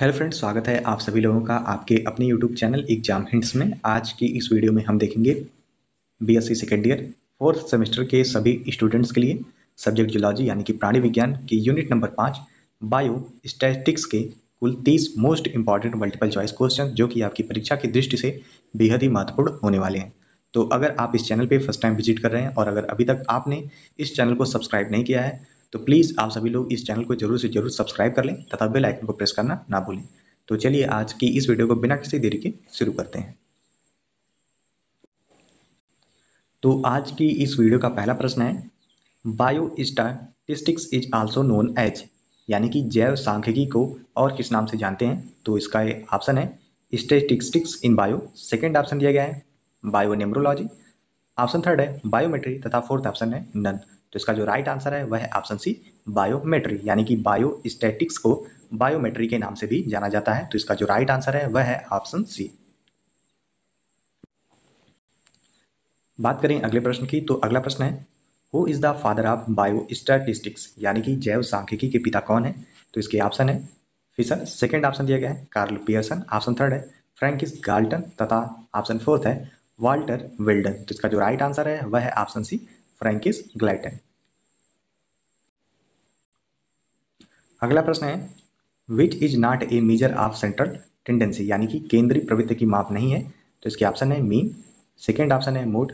hello friends स्वागत है आप सभी लोगों का आपके अपने यूट्यूब चैनल एग्जाम हिंट्स में आज की इस वीडियो में हम देखेंगे BSc second year fourth semester के सभी स्टूडेंट्स के लिए सब्जेक्ट जुलॉजी यानी कि प्राणी विज्ञान की यूनिट नंबर पाँच बायो स्टैटिक्स के कुल तीस most important multiple choice question जो कि आपकी परीक्षा की दृष्टि से बेहद ही महत्वपूर्ण होने वाले हैं तो अगर आप इस चैनल पर फर्स्ट टाइम विजिट कर रहे हैं और अगर अभी तक आपने इस चैनल को सब्सक्राइब नहीं किया है तो प्लीज़ आप सभी लोग इस चैनल को जरूर से जरूर सब्सक्राइब कर लें तथा बेल आइकन को प्रेस करना ना भूलें तो चलिए आज की इस वीडियो को बिना किसी देरी के शुरू करते हैं तो आज की इस वीडियो का पहला प्रश्न है biostatistics is also known as यानी कि जैव सांख्यिकी को और किस नाम से जानते हैं तो इसका ऑप्शन है statistics in bio second option दिया गया है बायो नेमरोलॉजी ऑप्शन थर्ड है बायोमेट्री तथा फोर्थ ऑप्शन है नन तो इसका जो राइट आंसर है वह ऑप्शन सी बायोमेट्री यानी कि बायो स्टैटिक्स को बायोमेट्री के नाम से भी जाना जाता है तो इसका जो राइट आंसर है वह है ऑप्शन सी बात करें अगले प्रश्न की तो अगला प्रश्न है who is the father of biostatistics यानी कि जैव सांख्यिकी के पिता कौन है तो इसके ऑप्शन है फिशर सेकेंड ऑप्शन दिया गया है कार्ल पियर्सन ऑप्शन थर्ड है फ्रेंकिस गाल्टन तथा ऑप्शन फोर्थ है वाल्टर विल्डन तो इसका जो राइट आंसर है वह है ऑप्शन सी फ्रेंकिस ग्लाइटन अगला प्रश्न है which is not a measure of central tendency यानी कि केंद्रीय प्रवृत्ति की माप नहीं है तो इसके ऑप्शन है मीन सेकेंड ऑप्शन है मोड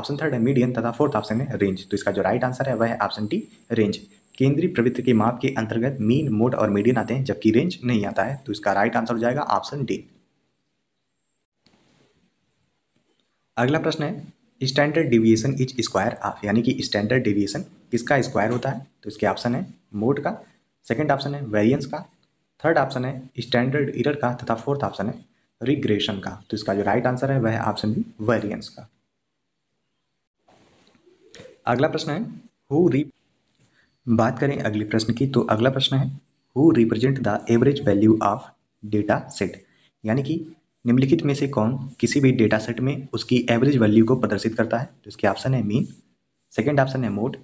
ऑप्शन थर्ड है मीडियम तथा फोर्थ ऑप्शन है रेंज तो इसका जो राइट आंसर है वह है ऑप्शन डी रेंज केंद्रीय प्रवृत्ति के माप के अंतर्गत मीन मोड और मीडियन आते हैं जबकि रेंज नहीं आता है तो इसका राइट आंसर हो जाएगा ऑप्शन डी अगला प्रश्न है standard deviation is square of यानी कि स्टैंडर्ड डिविएशन किसका स्क्वायर होता है तो इसके ऑप्शन है मोड का सेकेंड ऑप्शन है वेरियंस का थर्ड ऑप्शन है स्टैंडर्ड इरर का तथा फोर्थ ऑप्शन है रिग्रेशन का तो इसका जो राइट आंसर है वह ऑप्शन बी वेरियंस का अगला प्रश्न है हु री बात करें अगले प्रश्न की तो अगला प्रश्न है who represent the average value of data set यानी कि निम्नलिखित में से कौन किसी भी डेटा सेट में उसकी एवरेज वैल्यू को प्रदर्शित करता है तो इसके ऑप्शन है मीन सेकेंड ऑप्शन है मोड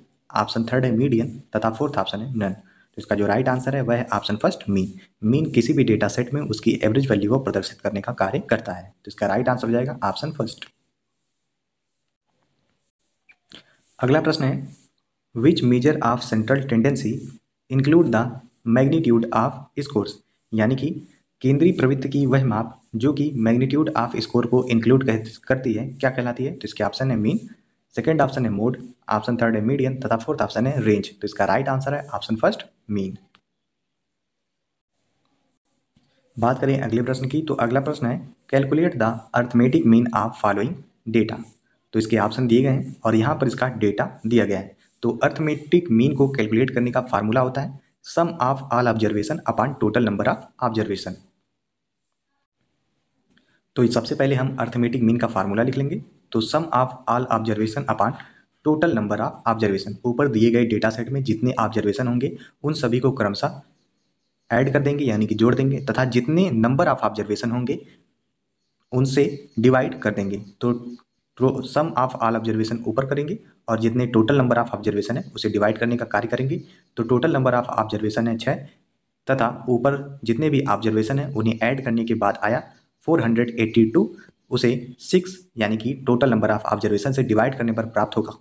ऑप्शन थर्ड है मीडियन तथा फोर्थ ऑप्शन है नन तो इसका जो राइट आंसर है वह ऑप्शन फर्स्ट मीन मीन किसी भी डेटा सेट में उसकी एवरेज वैल्यू को प्रदर्शित करने का कार्य करता है तो इसका राइट आंसर हो जाएगा ऑप्शन फर्स्ट अगला प्रश्न है which measure of central tendency include the magnitude of scores यानी कि केंद्रीय प्रवृत्ति की वह माप जो कि मैग्नीट्यूड ऑफ स्कोर को इंक्लूड करती है क्या कहलाती है तो इसके ऑप्शन है मीन सेकेंड ऑप्शन है मोड ऑप्शन थर्ड है मीडियम तथा फोर्थ ऑप्शन है रेंज तो इसका राइट आंसर है ऑप्शन फर्स्ट मीन बात करें अगले प्रश्न की तो अगला प्रश्न है calculate the arithmetic mean of following data तो इसके ऑप्शन दिए गए हैं और यहाँ पर इसका डेटा दिया गया है तो अर्थमेटिक मीन को कैलकुलेट करने का फार्मूला होता है sum of all observation upon total number of observation तो सबसे पहले हम अर्थमेटिक मीन का फार्मूला लिख लेंगे तो sum of all observation upon total number of observation ऊपर दिए गए डेटा सेट में जितने ऑब्जर्वेशन होंगे उन सभी को क्रमशः ऐड कर देंगे यानी कि जोड़ देंगे तथा जितने नंबर ऑफ ऑब्जर्वेशन होंगे उनसे डिवाइड कर देंगे तो सम ऑफ ऑल ऑब्जर्वेशन ऊपर करेंगे और जितने टोटल नंबर ऑफ ऑब्जर्वेशन है उसे डिवाइड करने का कार्य करेंगे तो टोटल नंबर ऑफ ऑब्जर्वेशन है छः तथा ऊपर जितने भी ऑब्जर्वेशन है उन्हें ऐड करने के बाद आया 482 उसे सिक्स यानी कि टोटल नंबर ऑफ ऑब्जर्वेशन से डिवाइड करने पर प्राप्त होगा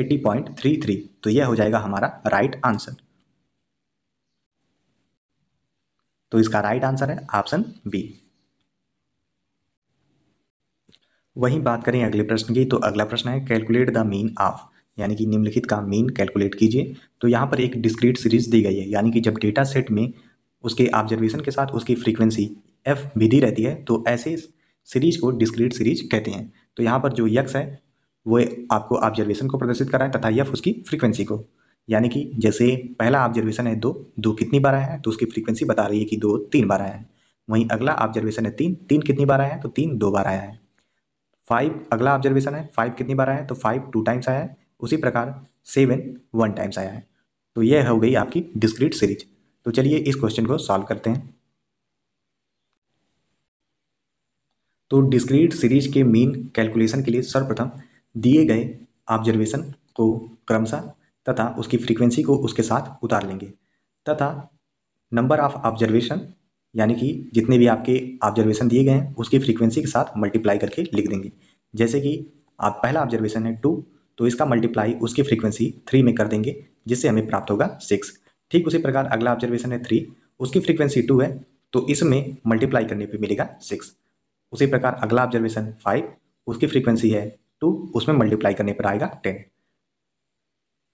80.33 तो यह हो जाएगा हमारा राइट आंसर तो इसका राइट आंसर है ऑप्शन बी वहीं बात करें अगले प्रश्न की तो अगला प्रश्न है कैलकुलेट द मीन ऑफ यानी कि निम्नलिखित का मीन कैलकुलेट कीजिए तो यहाँ पर एक डिस्क्रीट सीरीज दी गई है यानी कि जब डेटा सेट में उसके ऑब्जर्वेशन के साथ उसकी फ्रीक्वेंसी एफ भी दी रहती है तो ऐसे सीरीज को डिस्क्रीट सीरीज कहते हैं तो यहाँ पर जो यक्स है वो आपको ऑब्जर्वेशन को प्रदर्शित कर रहा है तथा यफ उसकी फ्रीक्वेंसी को यानी कि जैसे पहला ऑब्जर्वेशन है दो दो कितनी बार आया है तो उसकी फ्रीक्वेंसी बता रही है कि दो तीन बार आया है वहीं अगला ऑब्जर्वेशन है तीन तीन कितनी बार आया है तो तीन दो बार आया है फाइव अगला ऑब्जर्वेशन है फाइव कितनी बार आया है तो फाइव टू टाइम्स आया है उसी प्रकार सेवन वन टाइम्स आया है तो यह हो गई आपकी डिस्क्रीट सीरीज तो चलिए इस क्वेश्चन को सॉल्व करते हैं तो डिस्क्रीट सीरीज के मीन कैलकुलेशन के लिए सर्वप्रथम दिए गए ऑब्जर्वेशन को क्रमशः तथा उसकी फ्रीक्वेंसी को उसके साथ उतार लेंगे तथा नंबर ऑफ ऑब्जर्वेशन यानी कि जितने भी आपके ऑब्जर्वेशन दिए गए हैं उसकी फ्रीक्वेंसी के साथ मल्टीप्लाई करके लिख देंगे जैसे कि आप पहला ऑब्जर्वेशन है टू तो इसका मल्टीप्लाई उसकी फ्रीक्वेंसी थ्री में कर देंगे जिससे हमें प्राप्त होगा सिक्स ठीक उसी प्रकार अगला ऑब्जर्वेशन है थ्री उसकी फ्रीक्वेंसी टू है तो इसमें मल्टीप्लाई करने पे मिलेगा सिक्स उसी प्रकार अगला ऑब्जर्वेशन फाइव उसकी फ्रीक्वेंसी है टू उसमें मल्टीप्लाई करने पर आएगा टेन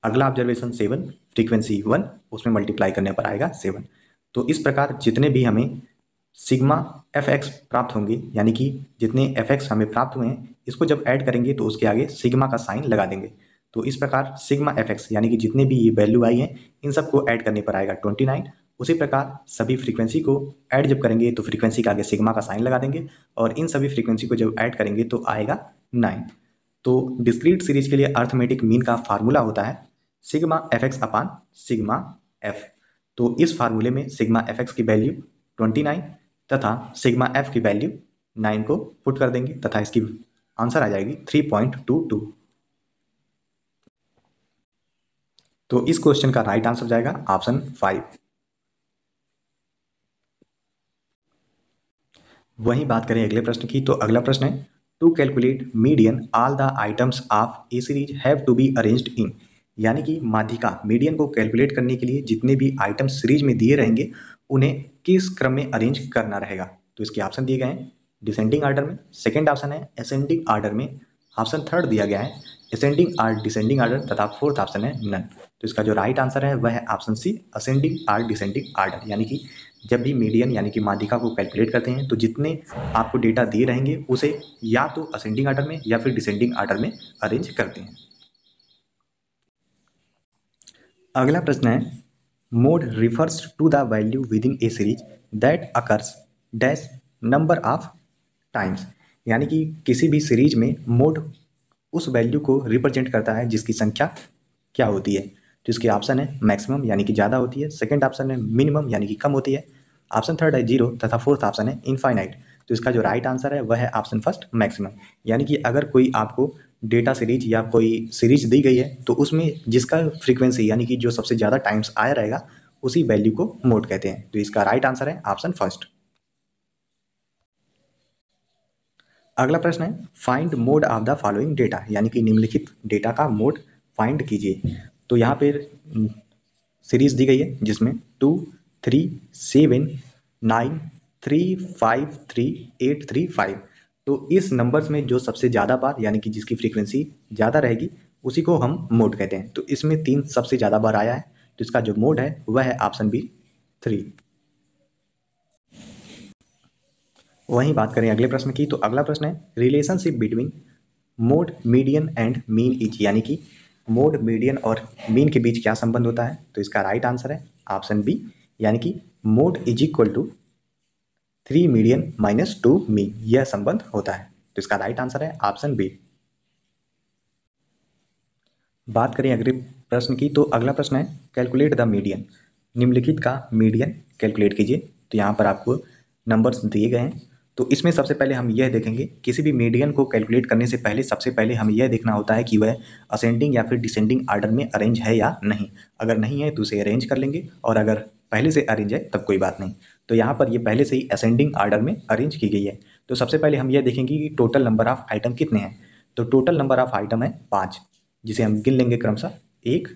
अगला ऑब्जर्वेशन सेवन फ्रीक्वेंसी वन उसमें मल्टीप्लाई करने पर आएगा सेवन तो इस प्रकार जितने भी हमें सिग्मा एफ एक्स प्राप्त होंगे यानी कि जितने एफ एक्स हमें प्राप्त हुए हैं इसको जब ऐड करेंगे तो उसके आगे सिग्मा का साइन लगा देंगे तो इस प्रकार सिग्मा एफ एक्स यानी कि जितने भी ये वैल्यू आई हैं इन सबको ऐड करने पर आएगा ट्वेंटी नाइन उसी प्रकार सभी फ्रीक्वेंसी को ऐड जब करेंगे तो फ्रीक्वेंसी के आगे सिग्मा का साइन लगा देंगे और इन सभी फ्रीक्वेंसी को जब ऐड करेंगे तो आएगा नाइन तो डिस्क्रीट सीरीज के लिए अर्थमेटिक मीन का फार्मूला होता है sigma F X upon sigma F तो इस फार्मूले में सिग्मा एफ एक्स की वैल्यू ट्वेंटी नाइन तथा सिग्मा एफ की वैल्यू नाइन को पुट कर देंगे तथा इसकी आंसर आ जाएगी थ्री पॉइंट टू टू तो इस क्वेश्चन का राइट आंसर जाएगा ऑप्शन फाइव वहीं बात करें अगले प्रश्न की तो अगला प्रश्न है to calculate median all the items of a series have to be arrange in यानी कि माध्यिका मीडियन को कैलकुलेट करने के लिए जितने भी आइटम सीरीज में दिए रहेंगे उन्हें किस क्रम में अरेंज करना रहेगा तो इसके ऑप्शन दिए गए हैं डिसेंडिंग आर्डर में सेकेंड ऑप्शन है असेंडिंग आर्डर में ऑप्शन थर्ड दिया गया है असेंडिंग आर डिसेंडिंग आर्डर तथा फोर्थ ऑप्शन है नन तो इसका जो राइट right आंसर है वह है option C ascending or descending order यानी कि जब भी मीडियन यानी कि माध्यिका को कैलकुलेट करते हैं तो जितने आपको डेटा दिए रहेंगे उसे या तो असेंडिंग आर्डर में या फिर डिसेंडिंग आर्डर में अरेंज करते हैं अगला प्रश्न है mode refers to the value within a series that occurs dash number of times यानी कि किसी भी सीरीज में मोड उस वैल्यू को रिप्रेजेंट करता है जिसकी संख्या क्या होती है तो इसके ऑप्शन है मैक्सिमम यानी कि ज़्यादा होती है सेकेंड ऑप्शन है मिनिमम यानी कि कम होती है ऑप्शन थर्ड है जीरो तथा फोर्थ ऑप्शन है इनफाइनाइट तो इसका जो राइट आंसर है वह है ऑप्शन फर्स्ट मैक्सिमम यानी कि अगर कोई आपको डेटा सीरीज या कोई सीरीज दी गई है तो उसमें जिसका फ्रीक्वेंसी यानी कि जो सबसे ज़्यादा टाइम्स आया रहेगा उसी वैल्यू को मोड कहते हैं तो इसका राइट आंसर है ऑप्शन फर्स्ट अगला प्रश्न है find mode of the following data यानी कि निम्नलिखित डेटा का मोड फाइंड कीजिए तो यहाँ पर सीरीज़ हम्म, दी गई है जिसमें two three seven nine three five three eight three five तो इस नंबर्स में जो सबसे ज़्यादा बार यानी कि जिसकी फ्रीक्वेंसी ज़्यादा रहेगी उसी को हम मोड कहते हैं तो इसमें तीन सबसे ज़्यादा बार आया है तो इसका जो मोड है वह है ऑप्शन बी थ्री वहीं बात करें अगले प्रश्न की तो अगला प्रश्न है relationship between mode median and mean each यानी कि मोड मीडियन और मीन के बीच क्या संबंध होता है तो इसका राइट आंसर है ऑप्शन बी यानी कि mode is equal to three median minus two mean यह संबंध होता है तो इसका राइट आंसर है ऑप्शन बी बात करें अगले प्रश्न की तो अगला प्रश्न है कैलकुलेट द मीडियन निम्नलिखित का मीडियन कैलकुलेट कीजिए तो यहाँ पर आपको नंबर्स दिए गए हैं तो इसमें सबसे पहले हम यह देखेंगे किसी भी मीडियन को कैलकुलेट करने से पहले सबसे पहले हमें यह देखना होता है कि वह असेंडिंग या फिर डिसेंडिंग आर्डर में अरेंज है या नहीं अगर नहीं है तो उसे अरेंज कर लेंगे और अगर पहले से अरेंज है तब कोई बात नहीं तो यहाँ पर यह पहले से ही असेंडिंग आर्डर में अरेंज की गई है तो सबसे पहले हम यह देखेंगे कि टोटल नंबर ऑफ़ आइटम कितने हैं तो टोटल नंबर ऑफ़ आइटम है पाँच जिसे हम गिन लेंगे क्रमशः एक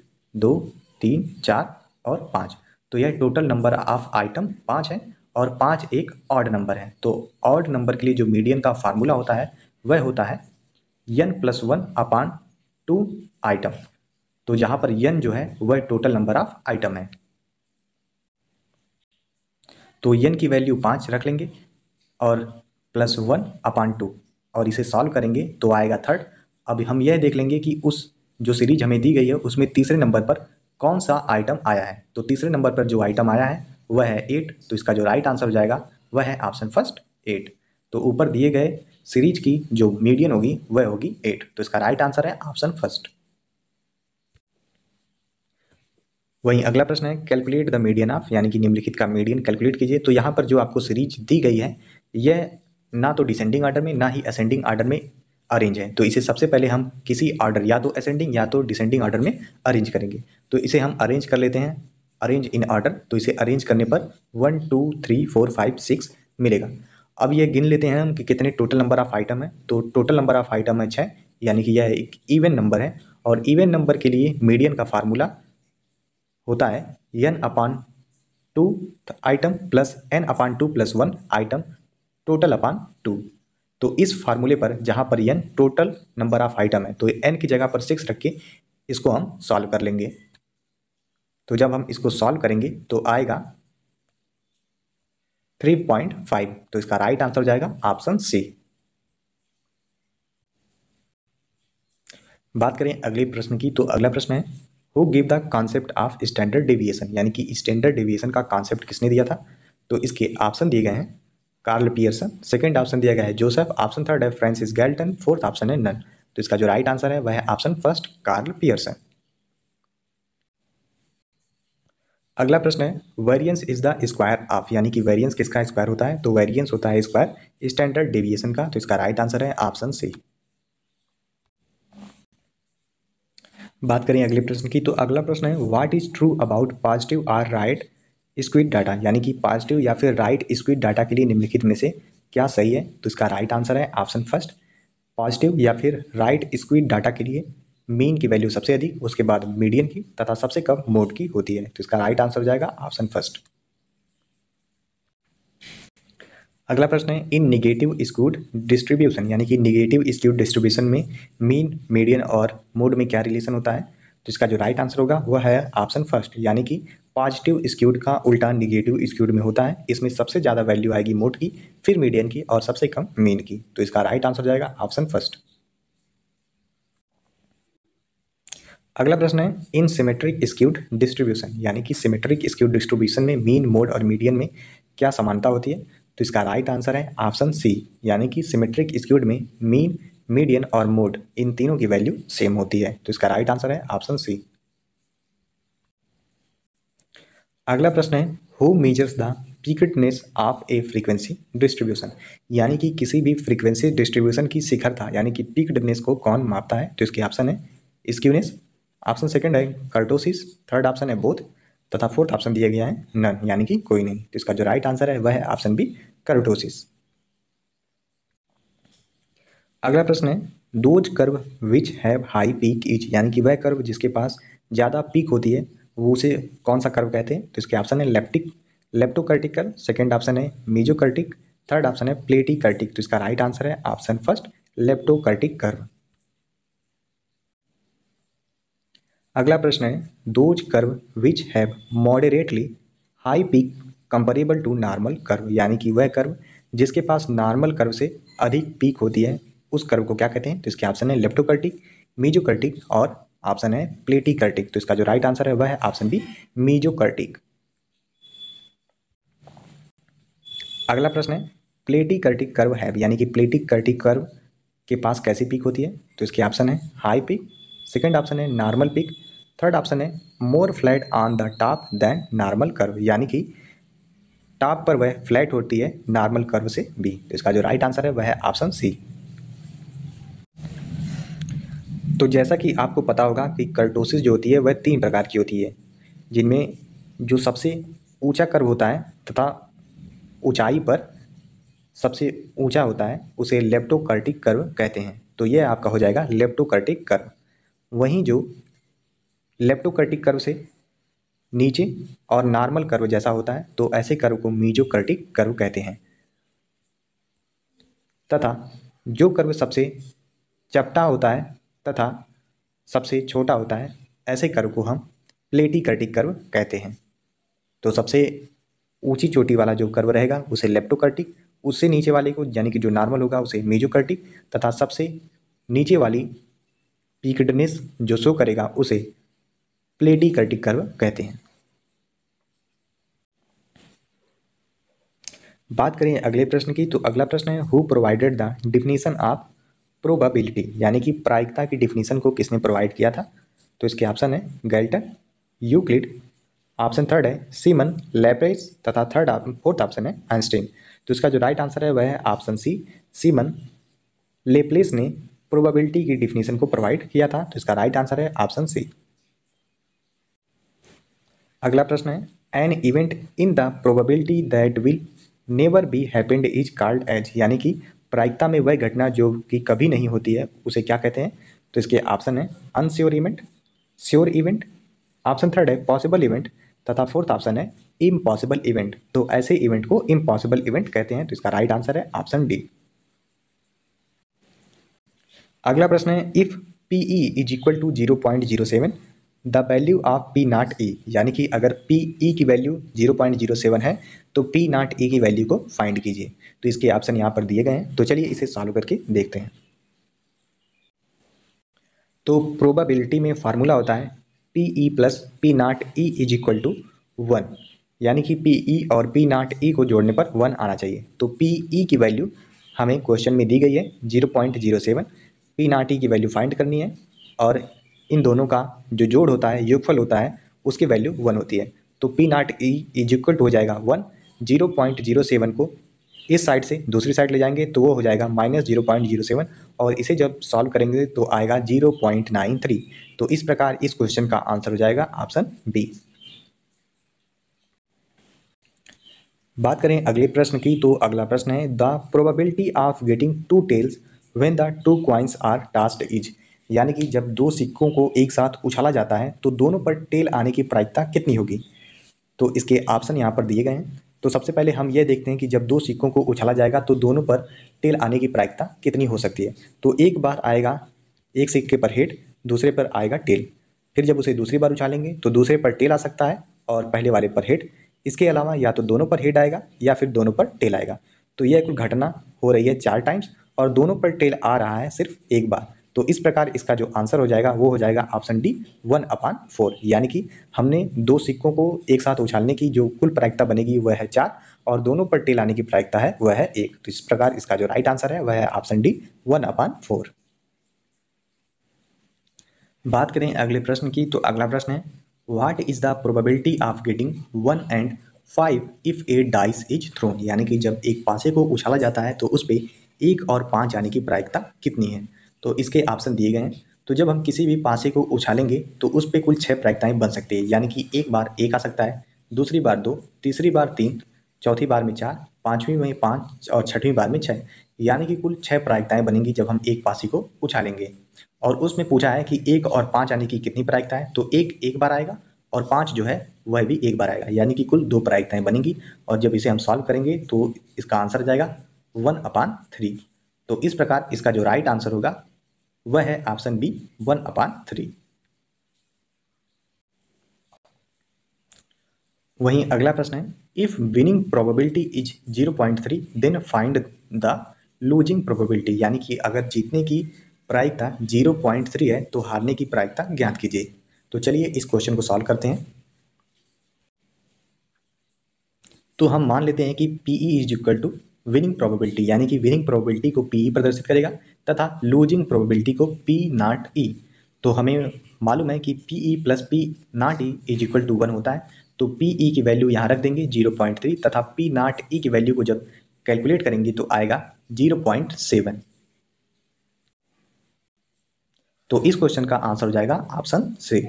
दो तीन चार और पाँच तो यह टोटल नंबर ऑफ़ आइटम पाँच है और पाँच एक ऑड नंबर है तो ऑड नंबर के लिए जो मीडियन का फार्मूला होता है वह होता है N plus one upon two item तो यहाँ पर यन जो है वह टोटल नंबर ऑफ आइटम है तो यन की वैल्यू पाँच रख लेंगे और प्लस वन अपान टू और इसे सॉल्व करेंगे तो आएगा थर्ड अब हम यह देख लेंगे कि उस जो सीरीज हमें दी गई है उसमें तीसरे नंबर पर कौन सा आइटम आया है तो तीसरे नंबर पर जो आइटम आया है वह है एट तो इसका जो राइट आंसर हो जाएगा वह है ऑप्शन फर्स्ट एट तो ऊपर दिए गए सीरीज की जो मीडियन होगी वह होगी एट तो इसका राइट आंसर है ऑप्शन फर्स्ट वहीं अगला प्रश्न है कैलकुलेट द मीडियन ऑफ यानी कि निम्नलिखित का मीडियन कैलकुलेट कीजिए तो यहाँ पर जो आपको सीरीज दी गई है यह ना तो डिसेंडिंग ऑर्डर में ना ही असेंडिंग ऑर्डर में अरेंज है तो इसे सबसे पहले हम किसी ऑर्डर या तो असेंडिंग या तो डिसेंडिंग ऑर्डर में अरेंज करेंगे तो इसे हम अरेंज कर लेते हैं अरेंज इन ऑर्डर तो इसे अरेंज करने पर one two three four five six मिलेगा अब ये गिन लेते हैं हम कि कितने टोटल नंबर ऑफ़ आइटम है तो टोटल नंबर ऑफ़ आइटम है छः यानी कि यह एक इवन नंबर है और इवन नंबर के लिए मीडियन का फार्मूला होता है N upon two item plus N upon two plus one item total upon two तो इस फार्मूले पर जहाँ पर N total number of item है तो एन की जगह पर सिक्स रख के इसको हम सॉल्व कर लेंगे तो जब हम इसको सॉल्व करेंगे तो आएगा 3.5 तो इसका राइट आंसर हो जाएगा ऑप्शन सी बात करें अगले प्रश्न की तो अगला प्रश्न है who give the concept of standard deviation यानी कि स्टैंडर्ड डेविएशन का कॉन्सेप्ट किसने दिया था तो इसके ऑप्शन दिए गए हैं कार्ल पियर्सन सेकेंड ऑप्शन दिया गया है जोसेफ ऑप्शन थर्ड है फ्रांसिस गैल्टन फोर्थ ऑप्शन है नन तो इसका जो राइट आंसर है वह है ऑप्शन फर्स्ट कार्ल पियर्सन अगला प्रश्न है variance is the square of यानी कि वेरियंस किसका स्क्वायर होता है तो वेरियंस होता है स्क्वायर स्टैंडर्ड डेविएशन का तो इसका राइट आंसर है ऑप्शन सी बात करें अगले प्रश्न की तो अगला प्रश्न है what is true about positive or right skewed data यानी कि पॉजिटिव या फिर राइट स्क्विड डाटा के लिए निम्नलिखित में से क्या सही है तो इसका राइट आंसर है ऑप्शन फर्स्ट पॉजिटिव या फिर राइट स्क्विड डाटा के लिए मीन की वैल्यू सबसे अधिक उसके बाद मीडियन की तथा सबसे कम मोड की होती है तो इसका राइट आंसर हो जाएगा ऑप्शन फर्स्ट अगला प्रश्न है इन निगेटिव स्क्यूड डिस्ट्रीब्यूशन यानी कि निगेटिव स्क्यूड डिस्ट्रीब्यूशन में मीन मीडियन और मोड में क्या रिलेशन होता है तो इसका जो राइट आंसर होगा वह है ऑप्शन फर्स्ट यानी कि पॉजिटिव स्क्यूड का उल्टा निगेटिव स्क्यूड में होता है इसमें सबसे ज़्यादा वैल्यू आएगी मोड की फिर मीडियन की और सबसे कम मीन की तो इसका राइट आंसर जाएगा ऑप्शन फर्स्ट अगला प्रश्न है इन सिमेट्रिक स्क्यूड डिस्ट्रीब्यूशन यानी कि सिमेट्रिक स्क्यूड डिस्ट्रीब्यूशन में मीन मोड और मीडियन में क्या समानता होती है तो इसका राइट आंसर है ऑप्शन सी यानी कि सिमेट्रिक स्क्यूड में मीन मीडियन और मोड इन तीनों की वैल्यू सेम होती है तो इसका राइट आंसर है ऑप्शन सी अगला प्रश्न है who measures the peakedness of A frequency distribution यानी कि किसी भी फ्रीक्वेंसी डिस्ट्रीब्यूशन की शिखरता यानी कि पीकटनेस को कौन मापता है तो इसके ऑप्शन है स्क्यूनेस ऑप्शन सेकंड है कर्टोसिस थर्ड ऑप्शन है बोथ तथा फोर्थ ऑप्शन दिया गया है नन यानी कि कोई नहीं तो इसका जो राइट आंसर है वह है ऑप्शन बी कर्टोसिस अगला प्रश्न है those curve which have high peak each यानी कि वह कर्व जिसके पास ज़्यादा पीक होती है वो उसे कौन सा कर्व कहते हैं तो इसके ऑप्शन है लेप्टिक लेप्टोकर्टिकल सेकेंड ऑप्शन है मीजोकर्टिक थर्ड ऑप्शन है प्लेटिकर्टिक तो इसका राइट आंसर है ऑप्शन फर्स्ट लेप्टोकर्टिक कर्व अगला प्रश्न है those curve which have moderately high peak comparable to normal curve यानी कि वह कर्व जिसके पास नॉर्मल कर्व से अधिक पीक होती है उस कर्व को क्या कहते हैं तो इसके ऑप्शन है लेप्टोकर्टिक मीजोकर्टिक और ऑप्शन है प्लेटिकर्टिक तो इसका जो राइट आंसर है वह है ऑप्शन बी मीजोकर्टिक अगला प्रश्न है प्लेटिकर्टिक कर्व है यानी कि प्लेटिकर्टिक कर्व के पास कैसी पीक होती है तो इसके ऑप्शन है हाई पीक सेकेंड ऑप्शन है नॉर्मल पीक थर्ड ऑप्शन है more flat on the top than normal curve यानी कि टॉप पर वह फ्लैट होती है नॉर्मल कर्व से बी तो इसका जो राइट आंसर है वह है ऑप्शन सी तो जैसा कि आपको पता होगा कि कर्टोसिस जो होती है वह तीन प्रकार की होती है जिनमें जो सबसे ऊंचा कर्व होता है तथा ऊंचाई पर सबसे ऊंचा होता है उसे लेप्टोकर्टिक कर्व कहते हैं तो यह आपका हो जाएगा लेप्टोकर्टिक कर्व वहीं जो लेप्टोकर्टिक कर्व से नीचे और नॉर्मल कर्व जैसा होता है तो ऐसे कर्व को मीजोकर्टिक कर्व कहते हैं तथा जो कर्व सबसे चपटा होता है तथा सबसे छोटा होता है ऐसे कर्व को हम प्लेटी कर्टिक कर्व कहते हैं तो सबसे ऊंची चोटी वाला जो कर्व रहेगा उसे लेप्टोकर्टिक उससे नीचे वाले को यानी कि जो नॉर्मल होगा उसे मेजोकर्टिक तथा सबसे नीचे वाली पीकडनेस जो शो करेगा उसे प्लेडी कर्टिक कर्व कहते हैं बात करें अगले प्रश्न की तो अगला प्रश्न है who provided the definition of probability यानी कि प्रायिकता की डिफिनीशन को किसने प्रोवाइड किया था तो इसके ऑप्शन है गैल्टन यूक्लिड ऑप्शन थर्ड है सीमन लेपरेज तथा थर्ड फोर्थ ऑप्शन है आइंस्टीन तो इसका जो राइट आंसर है वह है ऑप्शन सी सीमन लेप्लेस ने प्रोबाबिलिटी की डिफिनीशन को प्रोवाइड किया था तो इसका राइट आंसर है ऑप्शन सी अगला प्रश्न है an event in the probability that will never be happened is called as यानी कि प्रायिकता में वह घटना जो कि कभी नहीं होती है उसे क्या कहते हैं तो इसके ऑप्शन है unsure event sure event option third है पॉसिबल इवेंट तथा फोर्थ ऑप्शन है इम्पॉसिबल इवेंट तो ऐसे इवेंट को इम्पॉसिबल इवेंट कहते हैं तो इसका राइट आंसर है ऑप्शन डी अगला प्रश्न है if P E is equal to zero point zero seven the value of P not E यानी कि अगर पी ई की value zero point zero seven है तो पी नाट ई की वैल्यू को फाइंड कीजिए तो इसके ऑप्शन यहाँ पर दिए गए हैं तो चलिए इसे सॉल्व करके देखते हैं तो प्रोबेबिलिटी में फार्मूला होता है P E plus P not E is equal to one यानी कि पी ई और पी नाट ई को जोड़ने पर वन आना चाहिए तो पी ई की वैल्यू हमें क्वेश्चन में दी गई है zero point zero seven P not E की वैल्यू फाइंड करनी है और इन दोनों का जो जोड़ होता है योगफल होता है उसकी वैल्यू वन होती है तो P not E is equal to हो जाएगा one zero point zero seven को इस साइड से दूसरी साइड ले जाएंगे तो वो हो जाएगा minus zero point zero seven और इसे जब सॉल्व करेंगे तो आएगा जीरो पॉइंट नाइन थ्री तो इस प्रकार इस क्वेश्चन का आंसर हो जाएगा ऑप्शन बी बात करें अगले प्रश्न की तो अगला प्रश्न है the probability of getting two tails when the two coins are tossed is यानी कि जब दो सिक्कों को एक साथ उछाला जाता है तो दोनों पर टेल आने की प्रायिकता कितनी होगी तो इसके ऑप्शन यहाँ पर दिए गए हैं तो सबसे पहले हम ये देखते हैं कि जब दो सिक्कों को उछाला जाएगा तो दोनों पर टेल आने की प्रायिकता कितनी हो सकती है तो एक बार आएगा एक सिक्के पर हेड दूसरे पर आएगा टेल फिर जब उसे दूसरी बार उछालेंगे तो दूसरे पर टेल आ सकता है और पहले वाले पर हेड इसके अलावा या तो दोनों पर हेड आएगा या फिर दोनों पर टेल आएगा तो यह कुल घटना हो रही है चार टाइम्स और दोनों पर टेल आ रहा है सिर्फ एक बार तो इस प्रकार इसका जो आंसर हो जाएगा वो हो जाएगा option D one upon four यानी कि हमने दो सिक्कों को एक साथ उछालने की जो कुल प्रायिकता बनेगी वह है चार और दोनों पर टेल आने की प्रायिकता है वह है एक तो इस प्रकार इसका जो राइट आंसर है वह है option D one upon four बात करें अगले प्रश्न की तो अगला प्रश्न है what is the probability of getting one and five if a dice is thrown यानी कि जब एक पासे को उछाला जाता है तो उस पर एक और पाँच आने की प्रायिकता कितनी है तो इसके ऑप्शन दिए गए हैं तो जब हम किसी भी पासे को उछालेंगे तो उस पर कुल छः प्रायिकताएँ बन सकती है यानी कि एक बार एक आ सकता है दूसरी बार दो तीसरी बार तीन चौथी बार में चार पाँचवीं में पाँच और छठवीं बार में छः यानी कि कुल छः प्रायिकताएँ बनेंगी जब हम एक पासी को उछालेंगे और उसमें पूछा है कि एक और पाँच आने की कितनी है तो एक एक बार आएगा और पाँच जो है वह भी एक बार आएगा यानी कि कुल दो प्रायिकताएँ बनेंगी और जब इसे हम सॉल्व करेंगे तो इसका आंसर जाएगा वन अपान थ्री तो इस प्रकार इसका जो राइट आंसर होगा वह है option B one upon three वहीं अगला प्रश्न है if winning probability is zero point three then find the losing probability यानी कि अगर जीतने की प्रायिकता जीरो पॉइंट थ्री है तो हारने की प्रायिकता ज्ञात कीजिए तो चलिए इस क्वेश्चन को सॉल्व करते हैं तो हम मान लेते हैं कि P E is equal to winning probability यानी कि विनिंग प्रोबेबिलिटी को पी ई e प्रदर्शित करेगा तथा लूजिंग प्रोबेबिलिटी को पी नाट ई तो हमें मालूम है कि P E plus P not E is equal to one होता है तो पी ई e की वैल्यू यहाँ रख देंगे जीरो पॉइंट थ्री तथा पी नाट ई की वैल्यू को जब कैलकुलेट करेंगे तो आएगा जीरो पॉइंट सेवन तो इस क्वेश्चन का आंसर हो जाएगा ऑप्शन सी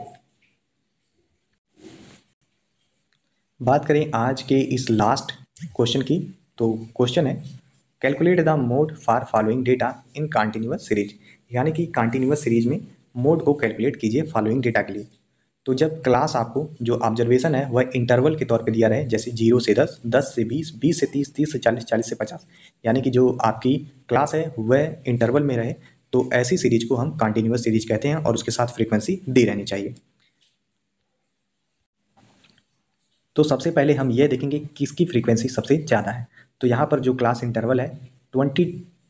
बात करें आज के इस लास्ट क्वेश्चन की तो क्वेश्चन है calculate the mode for following data in continuous series यानी कि कॉन्टिन्यूस सीरीज में मोड को कैलकुलेट कीजिए फॉलोइंग डेटा के लिए तो जब क्लास आपको जो ऑब्जर्वेशन है वह इंटरवल के तौर पे दिया रहे जैसे जीरो से दस दस से बीस बीस से तीस तीस से चालीस चालीस से पचास यानी कि जो आपकी क्लास है वह इंटरवल में रहे तो ऐसी सीरीज को हम कंटिन्यूस सीरीज कहते हैं और उसके साथ फ्रीक्वेंसी दी रहनी चाहिए तो सबसे पहले हम यह देखेंगे किसकी फ्रीक्वेंसी सबसे ज़्यादा है तो यहाँ पर जो क्लास इंटरवल है ट्वेंटी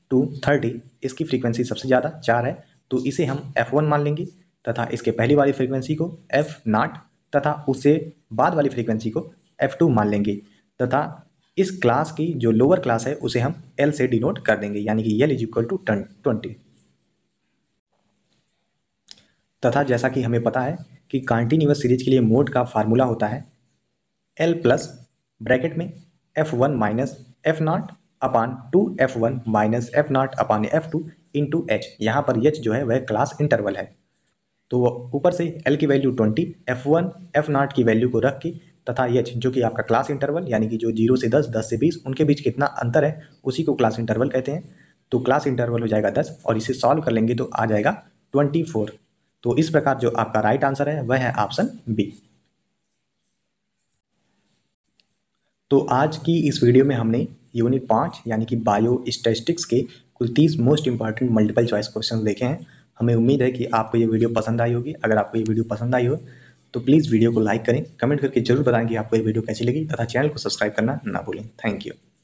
टू थर्टी इसकी फ्रीक्वेंसी सबसे ज़्यादा चार है तो इसे हम एफ वन मान लेंगे तथा इसके पहली वाली फ्रीक्वेंसी को एफ नाट तथा उससे बाद वाली फ्रीक्वेंसी को एफ टू मान लेंगे तथा इस क्लास की जो लोअर क्लास है उसे हम एल से डिनोट कर देंगे यानी कि L is equal to twenty तथा जैसा कि हमें पता है कि कॉन्टीन्यूस सीरीज के लिए मोड का फार्मूला होता है एल प्लस ब्रैकेट में F one minus F not upon two F one minus F not upon F two into H यहाँ पर एच जो है वह क्लास इंटरवल है तो ऊपर से एल की value twenty F one F not की वैल्यू को रख के तथा एच जो कि आपका क्लास इंटरवल यानी कि जो जीरो से दस दस से बीस उनके बीच कितना अंतर है उसी को क्लास इंटरवल कहते हैं तो क्लास इंटरवल हो जाएगा दस और इसे सॉल्व कर लेंगे तो आ जाएगा ट्वेंटी फोर तो इस प्रकार जो आपका राइट आंसर है वह है ऑप्शन बी तो आज की इस वीडियो में हमने यूनिट पाँच यानी कि बायो स्टेटिस्टिक्स के कुल तीस most important multiple choice question देखे हैं हमें उम्मीद है कि आपको ये वीडियो पसंद आई होगी अगर आपको ये वीडियो पसंद आई हो तो प्लीज़ वीडियो को लाइक करें कमेंट करके जरूर बताएं कि आपको ये वीडियो कैसी लगी तथा चैनल को सब्सक्राइब करना ना भूलें थैंक यू